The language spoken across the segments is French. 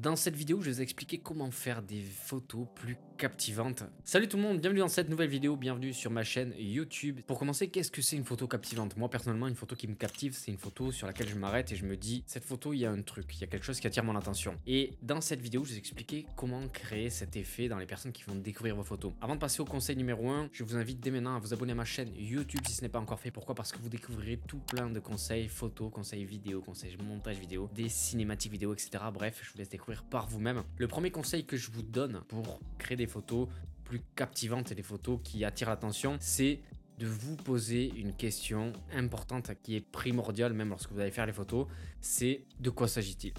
Dans cette vidéo, je vais vous expliquer comment faire des photos plus captivantes. Salut tout le monde, bienvenue dans cette nouvelle vidéo, bienvenue sur ma chaîne YouTube. Pour commencer, qu'est-ce que c'est une photo captivante Moi personnellement, une photo qui me captive, c'est une photo sur laquelle je m'arrête et je me dis, cette photo, il y a un truc, il y a quelque chose qui attire mon attention. Et dans cette vidéo, je vais vous expliquer comment créer cet effet dans les personnes qui vont découvrir vos photos. Avant de passer au conseil numéro 1, je vous invite dès maintenant à vous abonner à ma chaîne YouTube si ce n'est pas encore fait. Pourquoi Parce que vous découvrirez tout plein de conseils photos, conseils vidéo, conseils montage vidéo, des cinématiques vidéo, etc. Bref, je vous laisse découvrir par vous-même. Le premier conseil que je vous donne pour créer des photos plus captivantes et des photos qui attirent l'attention, c'est de vous poser une question importante qui est primordiale même lorsque vous allez faire les photos, c'est de quoi s'agit-il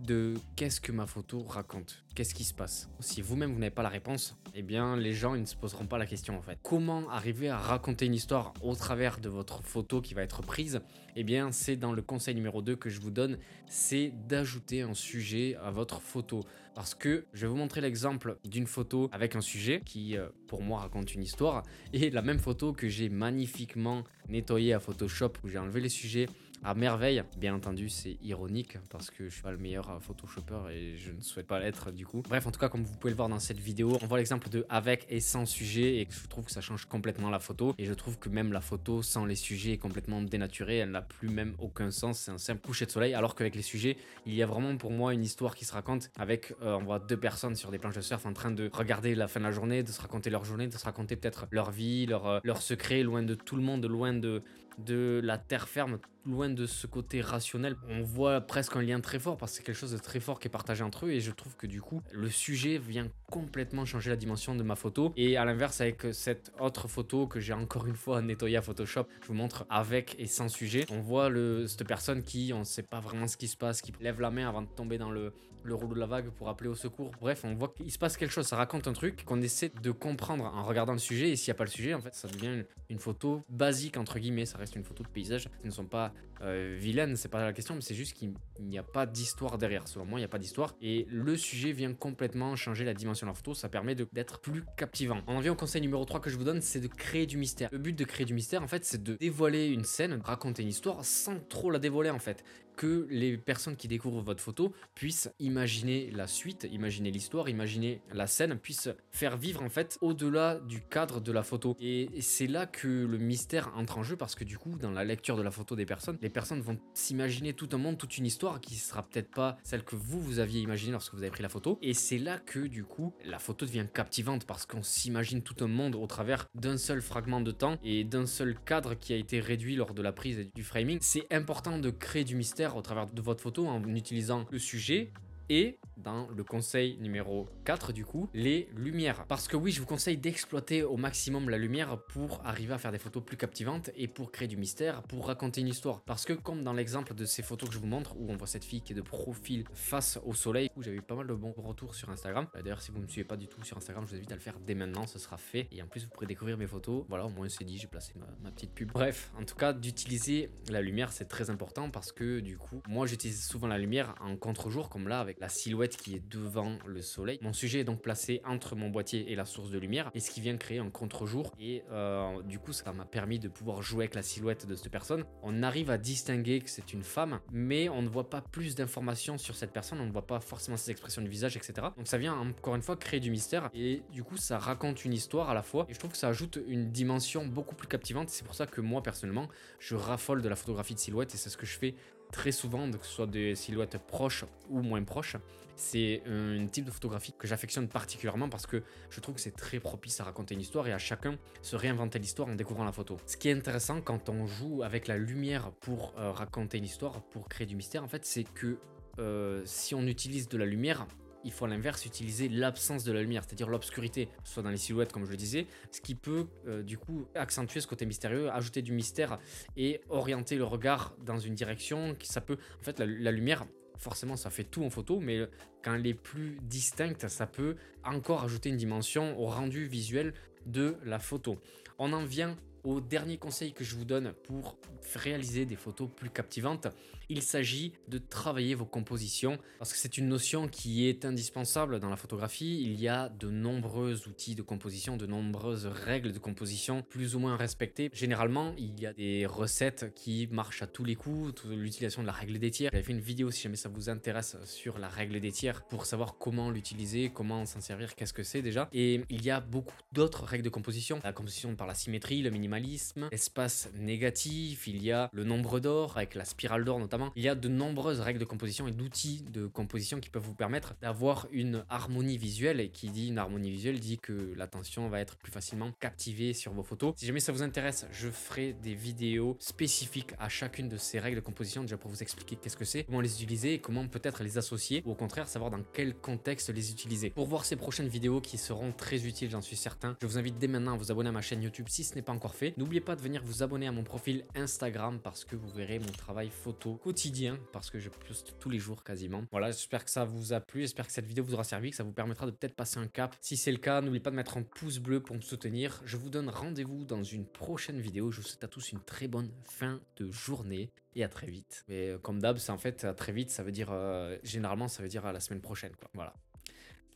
de qu'est-ce que ma photo raconte, qu'est-ce qui se passe. Si vous-même vous, n'avez pas la réponse, eh bien les gens ils ne se poseront pas la question en fait. Comment arriver à raconter une histoire au travers de votre photo qui va être prise Eh bien c'est dans le conseil numéro 2 que je vous donne, c'est d'ajouter un sujet à votre photo. Parce que je vais vous montrer l'exemple d'une photo avec un sujet qui euh, pour moi raconte une histoire et la même photo que j'ai magnifiquement nettoyée à Photoshop où j'ai enlevé les sujets à merveille. Bien entendu, c'est ironique parce que je suis pas le meilleur euh, photoshopper et je ne souhaite pas l'être du coup. Bref, en tout cas, comme vous pouvez le voir dans cette vidéo, on voit l'exemple de avec et sans sujet et je trouve que ça change complètement la photo et je trouve que même la photo sans les sujets est complètement dénaturée, elle n'a plus même aucun sens, c'est un simple coucher de soleil alors qu'avec les sujets, il y a vraiment pour moi une histoire qui se raconte avec euh, on voit deux personnes sur des planches de surf en train de regarder la fin de la journée, de se raconter leur journée, de se raconter peut-être leur vie, leur, secrets, euh, secret loin de tout le monde, loin de de la terre ferme, loin de ce côté rationnel. On voit presque un lien très fort parce que c'est quelque chose de très fort qui est partagé entre eux et je trouve que du coup, le sujet vient complètement changé la dimension de ma photo. Et à l'inverse, avec cette autre photo que j'ai encore une fois nettoyée à Photoshop, je vous montre avec et sans sujet. On voit le, cette personne qui, on ne sait pas vraiment ce qui se passe, qui lève la main avant de tomber dans le, le rouleau de la vague pour appeler au secours. Bref, on voit qu'il se passe quelque chose, ça raconte un truc qu'on essaie de comprendre en regardant le sujet. Et s'il n'y a pas le sujet, en fait, ça devient une, photo basique, entre guillemets. Ça reste une photo de paysage. Ce ne sont pas euh, vilaines, c'est pas la question, mais c'est juste qu'il n'y a pas d'histoire derrière. Selon moi, il n'y a pas d'histoire. Et le sujet vient complètement changer la dimension en photo, ça permet d'être plus captivant. en vient au conseil numéro 3 que je vous donne, c'est de créer du mystère. Le but de créer du mystère, en fait, c'est de dévoiler une scène, raconter une histoire sans trop la dévoiler en fait que les personnes qui découvrent votre photo puissent imaginer la suite, imaginer l'histoire, imaginer la scène, puissent faire vivre en fait au-delà du cadre de la photo. Et c'est là que le mystère entre en jeu parce que du coup, dans la lecture de la photo des personnes, les personnes vont s'imaginer tout un monde, toute une histoire qui sera peut-être pas celle que vous vous aviez imaginée lorsque vous avez pris la photo. Et c'est là que du coup, la photo devient captivante parce qu'on s'imagine tout un monde au travers d'un seul fragment de temps et d'un seul cadre qui a été réduit lors de la prise du framing. C'est important de créer du mystère au travers de votre photo en utilisant le sujet et dans le conseil numéro 4 du coup, les lumières. Parce que oui, je vous conseille d'exploiter au maximum la lumière pour arriver à faire des photos plus captivantes et pour créer du mystère, pour raconter une histoire. Parce que comme dans l'exemple de ces photos que je vous montre où on voit cette fille qui est de profil face au soleil, où j'avais eu pas mal de bons retours sur Instagram. Bah, d'ailleurs, si vous ne me suivez pas du tout sur Instagram, je vous invite à le faire dès maintenant, ce sera fait. Et en plus, vous pourrez découvrir mes photos. Voilà, au moins c'est dit, j'ai placé ma, ma petite pub. Bref, en tout cas, d'utiliser la lumière, c'est très important parce que du coup, moi j'utilise souvent la lumière en contre-jour comme là avec la silhouette qui est devant le soleil. Mon sujet est donc placé entre mon boîtier et la source de lumière et ce qui vient créer un contre-jour. Et euh, du coup, ça m'a permis de pouvoir jouer avec la silhouette de cette personne. On arrive à distinguer que c'est une femme, mais on ne voit pas plus d'informations sur cette personne, on ne voit pas forcément ses expressions de visage, etc. Donc ça vient encore une fois créer du mystère et du coup, ça raconte une histoire à la fois et je trouve que ça ajoute une dimension beaucoup plus captivante. C'est pour ça que moi, personnellement, je raffole de la photographie de silhouette et c'est ce que je fais très souvent, que ce soit des silhouettes proches ou moins proches. C'est un type de photographie que j'affectionne particulièrement parce que je trouve que c'est très propice à raconter une histoire et à chacun se réinventer l'histoire en découvrant la photo. Ce qui est intéressant quand on joue avec la lumière pour euh, raconter une histoire, pour créer du mystère, en fait, c'est que euh, si on utilise de la lumière, il faut à l'inverse utiliser l'absence de la lumière, c'est-à-dire l'obscurité, soit dans les silhouettes comme je le disais, ce qui peut euh, du coup accentuer ce côté mystérieux, ajouter du mystère et orienter le regard dans une direction qui ça peut en fait la, la lumière forcément ça fait tout en photo, mais quand elle est plus distincte, ça peut encore ajouter une dimension au rendu visuel de la photo. On en vient au dernier conseil que je vous donne pour réaliser des photos plus captivantes, il s'agit de travailler vos compositions parce que c'est une notion qui est indispensable dans la photographie. Il y a de nombreux outils de composition, de nombreuses règles de composition plus ou moins respectées. Généralement, il y a des recettes qui marchent à tous les coups, l'utilisation de la règle des tiers. J'avais fait une vidéo si jamais ça vous intéresse sur la règle des tiers pour savoir comment l'utiliser, comment s'en servir, qu'est-ce que c'est déjà. Et il y a beaucoup d'autres règles de composition. La composition par la symétrie, le minimalisme, espace négatif, il il y a le nombre d'or, avec la spirale d'or notamment. Il y a de nombreuses règles de composition et d'outils de composition qui peuvent vous permettre d'avoir une harmonie visuelle. Et qui dit une harmonie visuelle dit que l'attention va être plus facilement captivée sur vos photos. Si jamais ça vous intéresse, je ferai des vidéos spécifiques à chacune de ces règles de composition déjà pour vous expliquer qu'est-ce que c'est, comment les utiliser et comment peut-être les associer ou au contraire savoir dans quel contexte les utiliser. Pour voir ces prochaines vidéos qui seront très utiles, j'en suis certain, je vous invite dès maintenant à vous abonner à ma chaîne YouTube si ce n'est pas encore fait. N'oubliez pas de venir vous abonner à mon profil Instagram parce que vous verrez mon travail photo quotidien parce que je poste tous les jours quasiment. Voilà, j'espère que ça vous a plu, j'espère que cette vidéo vous aura servi, que ça vous permettra de peut-être passer un cap. Si c'est le cas, n'oubliez pas de mettre un pouce bleu pour me soutenir. Je vous donne rendez-vous dans une prochaine vidéo. Je vous souhaite à tous une très bonne fin de journée et à très vite. Mais euh, comme d'hab, c'est en fait à très vite, ça veut dire euh, généralement ça veut dire à la semaine prochaine Voilà.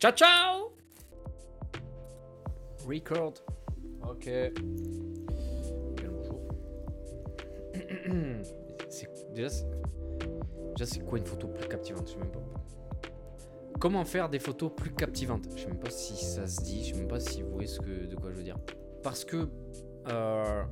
Ciao ciao. Record. OK. déjà, c'est quoi une photo plus captivante Je sais même pas. Comment faire des photos plus captivantes Je sais même pas si ça se dit, je sais même pas si vous voyez ce que, de quoi je veux dire. Parce que. Euh,